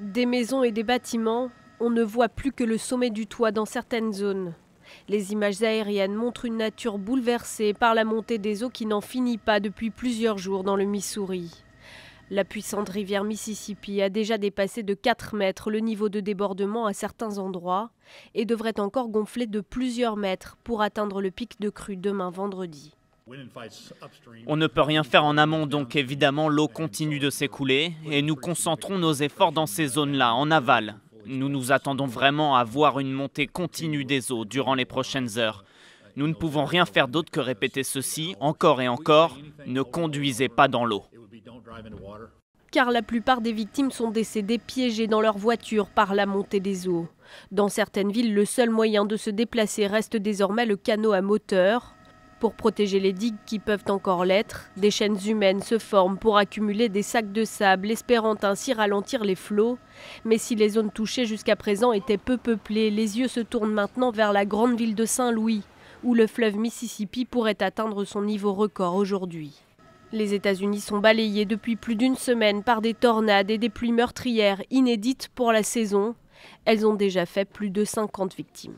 Des maisons et des bâtiments, on ne voit plus que le sommet du toit dans certaines zones. Les images aériennes montrent une nature bouleversée par la montée des eaux qui n'en finit pas depuis plusieurs jours dans le Missouri. La puissante rivière Mississippi a déjà dépassé de 4 mètres le niveau de débordement à certains endroits et devrait encore gonfler de plusieurs mètres pour atteindre le pic de crue demain vendredi. On ne peut rien faire en amont, donc évidemment l'eau continue de s'écouler et nous concentrons nos efforts dans ces zones-là, en aval. Nous nous attendons vraiment à voir une montée continue des eaux durant les prochaines heures. Nous ne pouvons rien faire d'autre que répéter ceci encore et encore, ne conduisez pas dans l'eau. Car la plupart des victimes sont décédées piégées dans leur voiture par la montée des eaux. Dans certaines villes, le seul moyen de se déplacer reste désormais le canot à moteur, pour protéger les digues qui peuvent encore l'être, des chaînes humaines se forment pour accumuler des sacs de sable, espérant ainsi ralentir les flots. Mais si les zones touchées jusqu'à présent étaient peu peuplées, les yeux se tournent maintenant vers la grande ville de Saint-Louis, où le fleuve Mississippi pourrait atteindre son niveau record aujourd'hui. Les États-Unis sont balayés depuis plus d'une semaine par des tornades et des pluies meurtrières inédites pour la saison. Elles ont déjà fait plus de 50 victimes.